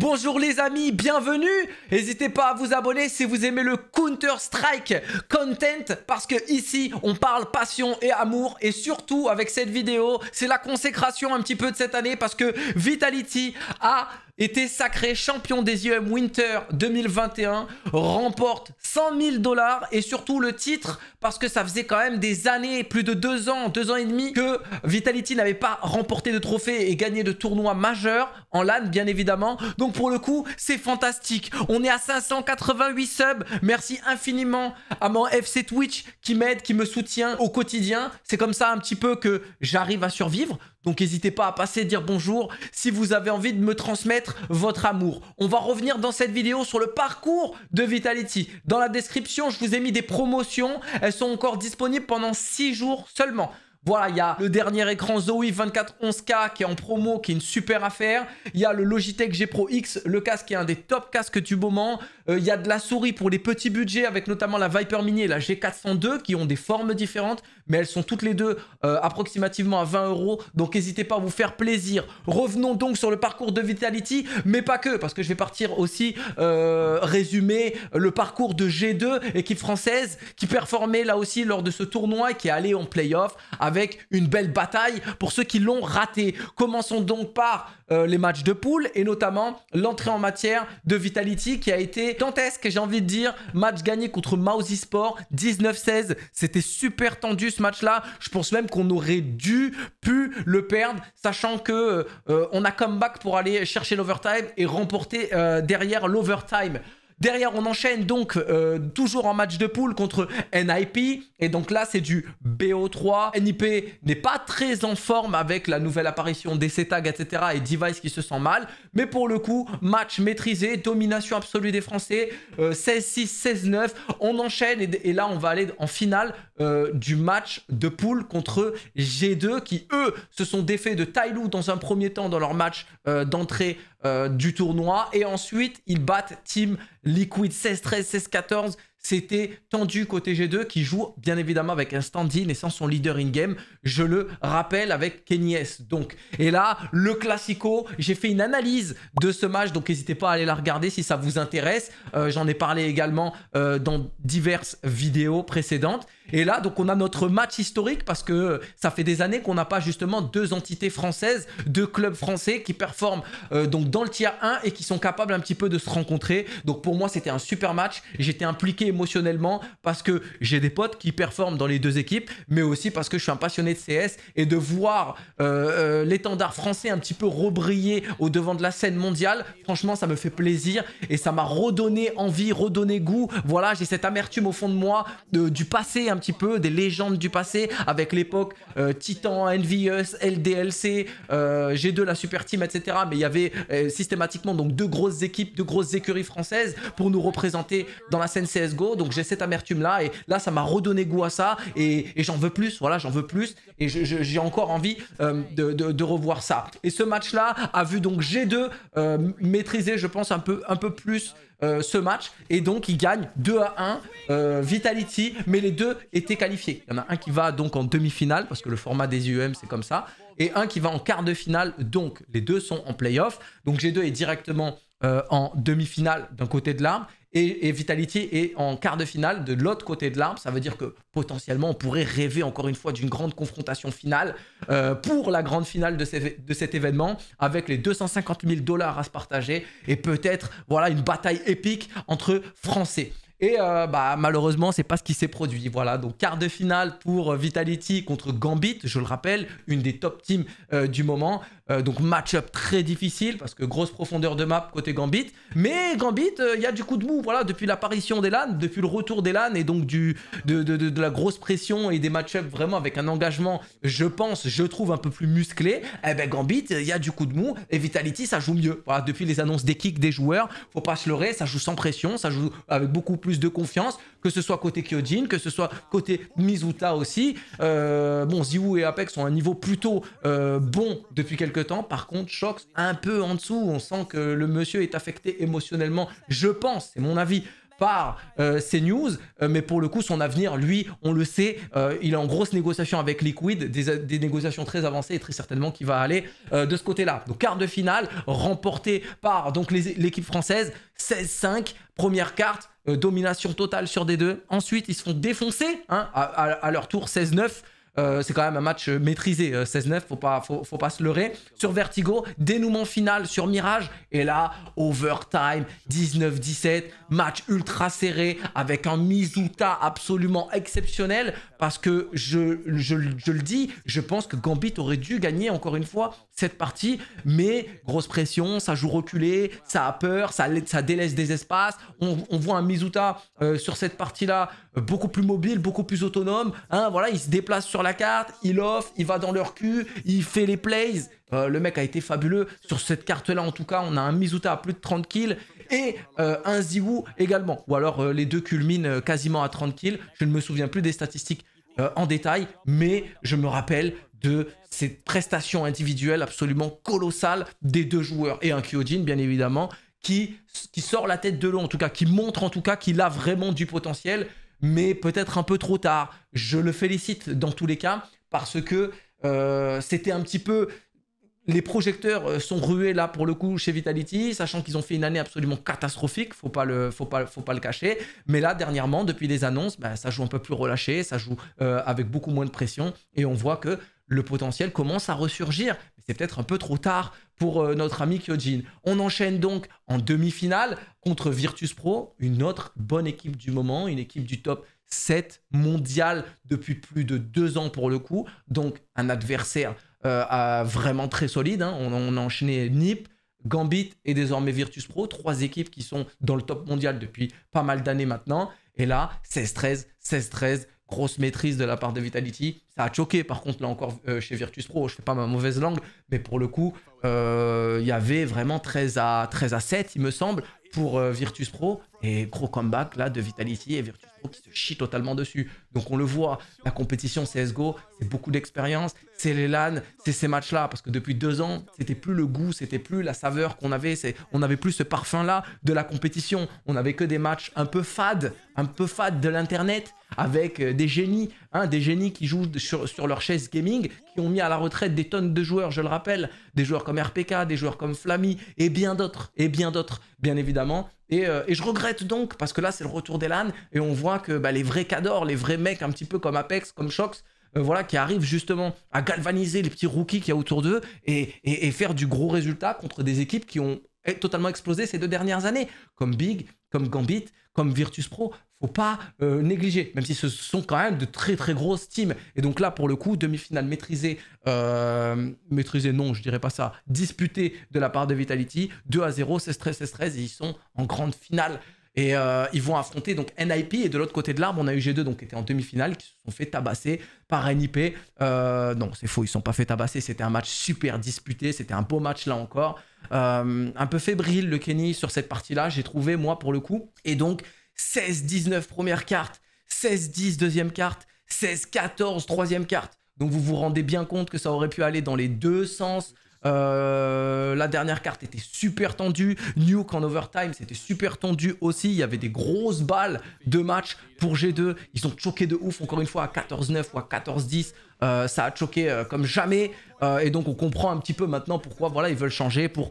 Bonjour les amis, bienvenue N'hésitez pas à vous abonner si vous aimez le Counter-Strike Content parce que ici on parle passion et amour et surtout avec cette vidéo c'est la consécration un petit peu de cette année parce que Vitality a était sacré champion des IEM Winter 2021, remporte 100 000 dollars et surtout le titre parce que ça faisait quand même des années, plus de deux ans, deux ans et demi que Vitality n'avait pas remporté de trophée et gagné de tournoi majeurs en LAN bien évidemment. Donc pour le coup, c'est fantastique. On est à 588 subs. Merci infiniment à mon FC Twitch qui m'aide, qui me soutient au quotidien. C'est comme ça un petit peu que j'arrive à survivre. Donc n'hésitez pas à passer, dire bonjour si vous avez envie de me transmettre votre amour. On va revenir dans cette vidéo sur le parcours de Vitality. Dans la description, je vous ai mis des promotions. Elles sont encore disponibles pendant 6 jours seulement. Voilà, il y a le dernier écran Zoe 2411K qui est en promo, qui est une super affaire. Il y a le Logitech G Pro X, le casque qui est un des top casques du moment. Euh, il y a de la souris pour les petits budgets avec notamment la Viper Mini et la G402 qui ont des formes différentes, mais elles sont toutes les deux euh, approximativement à 20 euros. Donc n'hésitez pas à vous faire plaisir. Revenons donc sur le parcours de Vitality, mais pas que, parce que je vais partir aussi euh, résumer le parcours de G2, équipe française, qui performait là aussi lors de ce tournoi et qui est allé en playoff avec une belle bataille pour ceux qui l'ont raté. Commençons donc par euh, les matchs de poule et notamment l'entrée en matière de Vitality qui a été dantesque, j'ai envie de dire. Match gagné contre mousey Sport, 19-16. C'était super tendu ce match-là. Je pense même qu'on aurait dû, pu le perdre, sachant que euh, euh, on a comeback pour aller chercher l'overtime et remporter derrière l'overtime. Derrière, on enchaîne donc euh, toujours en match de poule contre NIP. Et donc là, c'est du BO3. NIP n'est pas très en forme avec la nouvelle apparition des c etc. et Device qui se sent mal. Mais pour le coup, match maîtrisé, domination absolue des Français, 16-6, euh, 16-9. On enchaîne et, là, on va aller en finale euh, du match de poule contre G2 qui, eux, se sont défaits de Tailou dans un premier temps dans leur match d'entrée euh, du tournoi. Et ensuite, ils battent Team Liquid 16-13, 16-14, c'était tendu côté G2 qui joue bien évidemment avec un stand-in et sans son leader in-game. Je le rappelle avec Kenny S. Donc, et là, le classico, j'ai fait une analyse de ce match. Donc, n'hésitez pas à aller la regarder si ça vous intéresse. Euh, j'en ai parlé également euh, dans diverses vidéos précédentes. Et là, donc, on a notre match historique parce que ça fait des années qu'on n'a pas justement deux entités françaises, deux clubs français qui performent euh, donc dans le tier 1 et qui sont capables un petit peu de se rencontrer. Donc, pour moi, c'était un super match. J'étais impliqué émotionnellement parce que j'ai des potes qui performent dans les deux équipes, mais aussi parce que je suis un passionné de CS et de voir euh, euh, l'étendard français un petit peu rebriller au devant de la scène mondiale, franchement, ça me fait plaisir et ça m'a redonné envie, redonné goût. Voilà, j'ai cette amertume au fond de moi du passé un petit peu, des légendes du passé avec l'époque euh, Titan, Envious, LDLC, G2, la Super Team, etc. Mais il y avait systématiquement donc deux grosses équipes, deux grosses écuries françaises pour nous représenter dans la scène CSGO donc j'ai cette amertume là et là ça m'a redonné goût à ça et, j'en veux plus. Voilà, j'en veux plus et j'ai encore envie euh, de, revoir ça. Et ce match là a vu donc G2 euh, maîtriser, je pense, un peu, un peu plus. Euh, ce match et donc il gagne 2 à 1 Vitality mais les deux étaient qualifiés. Il y en a un qui va donc en demi-finale parce que le format des UEM c'est comme ça et un qui va en quart de finale donc les deux sont en playoff donc G2 est directement en demi-finale d'un côté de l'arbre et, Vitality est en quart de finale de l'autre côté de l'arbre. Ça veut dire que potentiellement, on pourrait rêver encore une fois d'une grande confrontation finale euh, pour la grande finale de, cet événement avec les 250 000 dollars à se partager et peut-être voilà une bataille épique entre Français. Et euh, bah, malheureusement, c'est pas ce qui s'est produit. Voilà, donc quart de finale pour Vitality contre Gambit, je le rappelle, une des top teams euh, du moment. Euh, donc match-up très difficile parce que grosse profondeur de map côté Gambit. Mais Gambit, euh, il y a du coup de mou. Voilà, depuis l'apparition d'Elan, depuis le retour des d'Elan et donc du, de, la grosse pression et des match-up vraiment avec un engagement, je pense, je trouve un peu plus musclé. Eh ben Gambit, il y a du coup de mou et Vitality, ça joue mieux. Voilà, depuis les annonces des kicks des joueurs, faut pas se leurrer, ça joue sans pression, ça joue avec beaucoup plus de confiance, que ce soit côté Kyojin, que ce soit côté Mizuta aussi. Euh, bon, Ziwu et Apex ont un niveau plutôt bon depuis quelques temps. Par contre, Shox, un peu en dessous, on sent que le monsieur est affecté émotionnellement, je pense, c'est mon avis, par euh, ces news, euh, mais pour le coup, son avenir, lui, on le sait, euh, il est en grosse négociation avec Liquid, des, négociations très avancées et très certainement qu'il va aller de ce côté-là. Donc, quart de finale, remporté par donc l'équipe française, 16-5, première carte, domination totale sur des deux. Ensuite, ils se font défoncer hein, à, à leur tour, 16-9. Euh, c'est quand même un match euh, maîtrisé, 16-9, euh, faut pas, faut, pas se leurrer. Sur Vertigo, dénouement final sur Mirage, et là, overtime, 19-17, match ultra serré, avec un Mizuta absolument exceptionnel parce que je, le dis, je pense que Gambit aurait dû gagner encore une fois cette partie, mais grosse pression, ça joue reculé, ça a peur, ça, délaisse des espaces. On, voit un Mizuta euh, sur cette partie-là euh, beaucoup plus mobile, beaucoup plus autonome. Hein, voilà, il se déplace sur la carte, il offre, il va dans leur cul, il fait les plays. Euh, le mec a été fabuleux sur cette carte-là. En tout cas, on a un Mizuta à plus de 30 kills et euh, un Ziwu également. Ou alors euh, les deux culminent euh, quasiment à 30 kills. Je ne me souviens plus des statistiques en détail, mais je me rappelle de ces prestations individuelles absolument colossales des deux joueurs et un Kyojin bien évidemment qui, qui sort la tête de l'eau en tout cas, qui montre en tout cas qu'il a vraiment du potentiel, mais peut-être un peu trop tard. Je le félicite dans tous les cas parce que c'était un petit peu les projecteurs euh, sont rués là pour le coup chez Vitality, sachant qu'ils ont fait une année absolument catastrophique, faut pas le, faut pas, faut pas le cacher. Mais là, dernièrement, depuis les annonces, bah, ça joue un peu plus relâché, ça joue euh, avec beaucoup moins de pression, et on voit que le potentiel commence à ressurgir. c'est peut-être un peu trop tard pour euh, notre ami Kyojin. On enchaîne donc en demi-finale contre Virtus Pro, une autre bonne équipe du moment, une équipe du top 7 mondial depuis plus de deux ans pour le coup. Donc un adversaire euh, vraiment très solide. Hein. On, a enchaîné Nip, Gambit et désormais Virtus Pro, trois équipes qui sont dans le top mondial depuis pas mal d'années maintenant. Et là, 16-13, 16-13, grosse maîtrise de la part de Vitality. Ça a choqué par contre là encore euh, chez Virtus Pro, je fais pas ma mauvaise langue, mais pour le coup, euh, il y avait vraiment 13 à, 13 à 7, il me semble, pour Virtus Pro. Et gros comeback là de Vitality et Virtus Pro qui se chie totalement dessus. Donc on le voit, la compétition CSGO, c'est beaucoup d'expérience, c'est les LAN, c'est ces matchs-là. Parce que depuis deux ans, c'était plus le goût, c'était plus la saveur qu'on avait, on n'avait plus ce parfum-là de la compétition. On n'avait que des matchs un peu fades, un peu fades de l'internet, avec euh, des génies, hein, des génies qui jouent sur, sur leur chaise gaming, qui ont mis à la retraite des tonnes de joueurs, je le rappelle, des joueurs comme RPK, des joueurs comme Flammy et bien d'autres, et bien d'autres, bien évidemment. Euh, et, je regrette donc, parce que là, c'est le retour des d'Elan, et on voit que bah, les vrais cadors, les vrais mecs, un petit peu comme Apex, comme Shox, euh, voilà, qui arrivent justement à galvaniser les petits rookies qu'il y a autour d'eux et, et, faire du gros résultat contre des équipes qui ont eh, totalement explosé ces deux dernières années, comme Big, comme Gambit, comme Virtus Pro, faut pas euh, négliger, même si ce sont quand même de très très grosses teams. Et donc là, pour le coup, demi-finale maîtrisée, euh, maîtrisée non, je dirais pas ça, disputée de la part de Vitality, 2 à 0, 16-13, 16-13, ils sont en grande finale. Et euh, ils vont affronter donc NIP et de l'autre côté de l'arbre, on a eu G2 donc qui était en demi-finale qui se sont fait tabasser par NIP. Euh, non, c'est faux, ils se sont pas fait tabasser. C'était un match super disputé, c'était un beau match là encore. Euh, un peu fébrile le Kenny sur cette partie-là, j'ai trouvé moi pour le coup. Et donc 16-19 première carte, 16-10 deuxième carte, 16-14 troisième carte. Donc vous vous rendez bien compte que ça aurait pu aller dans les deux sens. Euh, la dernière carte était super tendue. Nuke en overtime, c'était super tendu aussi. Il y avait des grosses balles de match pour G2. Ils ont choqué de ouf, encore une fois, à 14-9 ou à 14-10. Euh, ça a choqué euh, comme jamais. Euh, et donc on comprend un petit peu maintenant pourquoi voilà ils veulent changer pour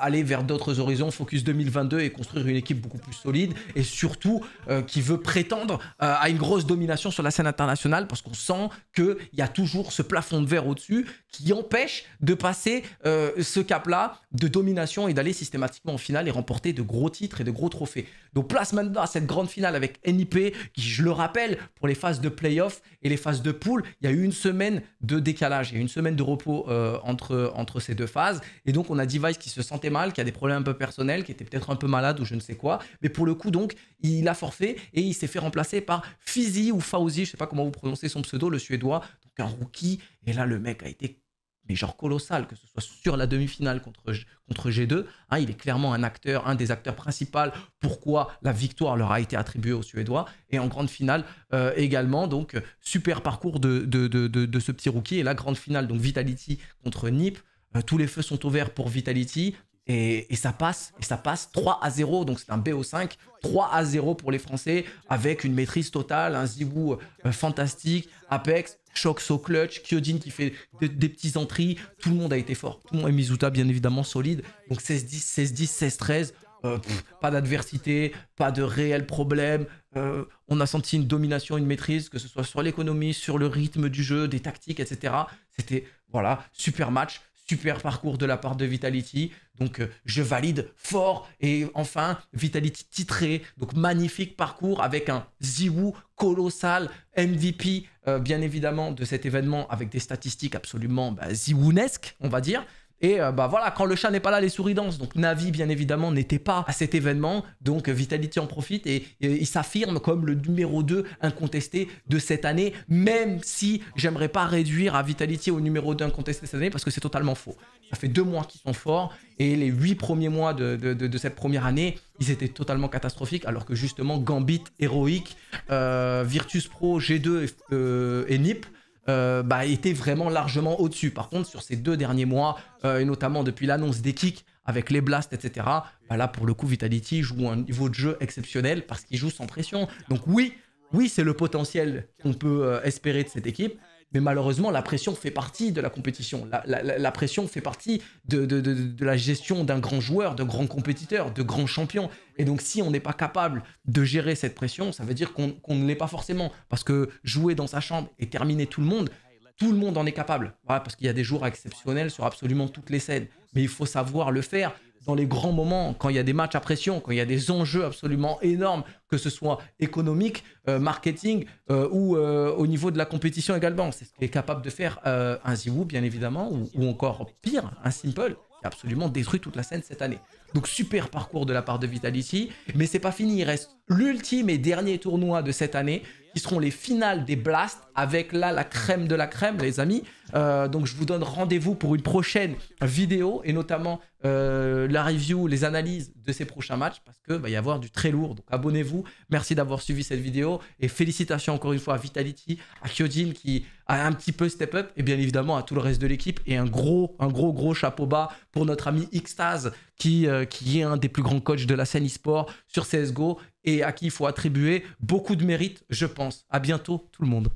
aller vers d'autres horizons, focus 2022 et construire une équipe beaucoup plus solide et surtout qui veut prétendre à une grosse domination sur la scène internationale parce qu'on sent qu'il y a toujours ce plafond de verre au-dessus qui empêche de passer ce cap-là de domination et d'aller systématiquement en finale et remporter de gros titres et de gros trophées. Donc place maintenant à cette grande finale avec NIP qui je le rappelle pour les phases de playoff et les phases de poule, il y a eu une semaine de décalage, et une semaine de repos euh, entre, entre ces deux phases. Et donc on a Device qui se sentait mal, qui a des problèmes un peu personnels, qui était peut-être un peu malade ou je ne sais quoi. Mais pour le coup, donc, il a forfait et il s'est fait remplacer par Fizi ou Fauzi, je ne sais pas comment vous prononcez son pseudo, le suédois, donc un rookie. Et là, le mec a été mais genre colossal, que ce soit sur la demi-finale contre, contre G2. Hein, il est clairement un acteur, un des acteurs principaux. Pourquoi la victoire leur a été attribuée aux Suédois et en grande finale euh, également. Donc super parcours de de, ce petit rookie et la grande finale donc Vitality contre Nip. Euh, tous les feux sont ouverts pour Vitality. Et, ça passe, et ça passe 3 à 0, donc c'est un BO5, 3 à 0 pour les Français, avec une maîtrise totale, un Zibou euh, fantastique, Apex, Shock clutch, Kyojin qui fait des petits entrées, tout le monde a été fort, tout le monde, et Mizuta bien évidemment solide, donc 16-10, 16-10, 16-13, pas d'adversité, pas de réel problème, euh, on a senti une domination, une maîtrise, que ce soit sur l'économie, sur le rythme du jeu, des tactiques, etc. C'était, voilà, super match, Super parcours de la part de Vitality. Donc euh, je valide fort. Et enfin, Vitality titré. Donc magnifique parcours avec un Ziwoo colossal, MVP euh, bien évidemment de cet événement avec des statistiques absolument bah, on va dire. Et euh, bah voilà, quand le chat n'est pas là, les souris dansent. Donc Navi, bien évidemment, n'était pas à cet événement. Donc Vitality en profite et, il s'affirme comme le numéro 2 incontesté de cette année, même si j'aimerais pas réduire à Vitality au numéro 2 incontesté cette année parce que c'est totalement faux. Ça fait deux mois qu'ils sont forts et les huit premiers mois de, cette première année, ils étaient totalement catastrophiques alors que justement Gambit, Heroic, euh, Virtus Pro, G2 euh, et NIP euh, bah, était vraiment largement au-dessus. Par contre, sur ces deux derniers mois, euh, et notamment depuis l'annonce des kicks avec les blasts, etc., bah, là, pour le coup, Vitality joue un niveau de jeu exceptionnel parce qu'il joue sans pression. Donc oui, oui, c'est le potentiel qu'on peut euh, espérer de cette équipe, mais malheureusement, la pression fait partie de la compétition. La, pression fait partie de, la gestion d'un grand joueur, de grands compétiteurs, de grands champions. Et donc, si on n'est pas capable de gérer cette pression, ça veut dire qu'on ne l'est pas forcément. Parce que jouer dans sa chambre et terminer tout le monde, tout le monde en est capable. parce qu'il y a des jours exceptionnels sur absolument toutes les scènes. Mais il faut savoir le faire dans les grands moments, quand il y a des matchs à pression, quand il y a des enjeux absolument énormes, que ce soit économique, euh, marketing euh, ou euh, au niveau de la compétition également. C'est ce qu'est capable de faire un Ziwoo, bien évidemment, ou, encore pire, un Simple, qui a absolument détruit toute la scène cette année. Donc super parcours de la part de Vitality, mais c'est pas fini, il reste l'ultime et dernier tournoi de cette année qui seront les finales des Blasts avec là la crème de la crème, les amis. Euh, donc je vous donne rendez-vous pour une prochaine vidéo et notamment euh, la review, les analyses de ces prochains matchs parce que va y avoir du très lourd. Donc abonnez-vous. Merci d'avoir suivi cette vidéo et félicitations encore une fois à Vitality, à Kyojin qui a un petit peu step up et bien évidemment à tout le reste de l'équipe et un gros, un gros, gros chapeau bas pour notre ami Xtaz qui, euh, qui est un des plus grands coachs de la scène e-sport sur CSGO et à qui il faut attribuer beaucoup de mérite, je pense. À bientôt tout le monde.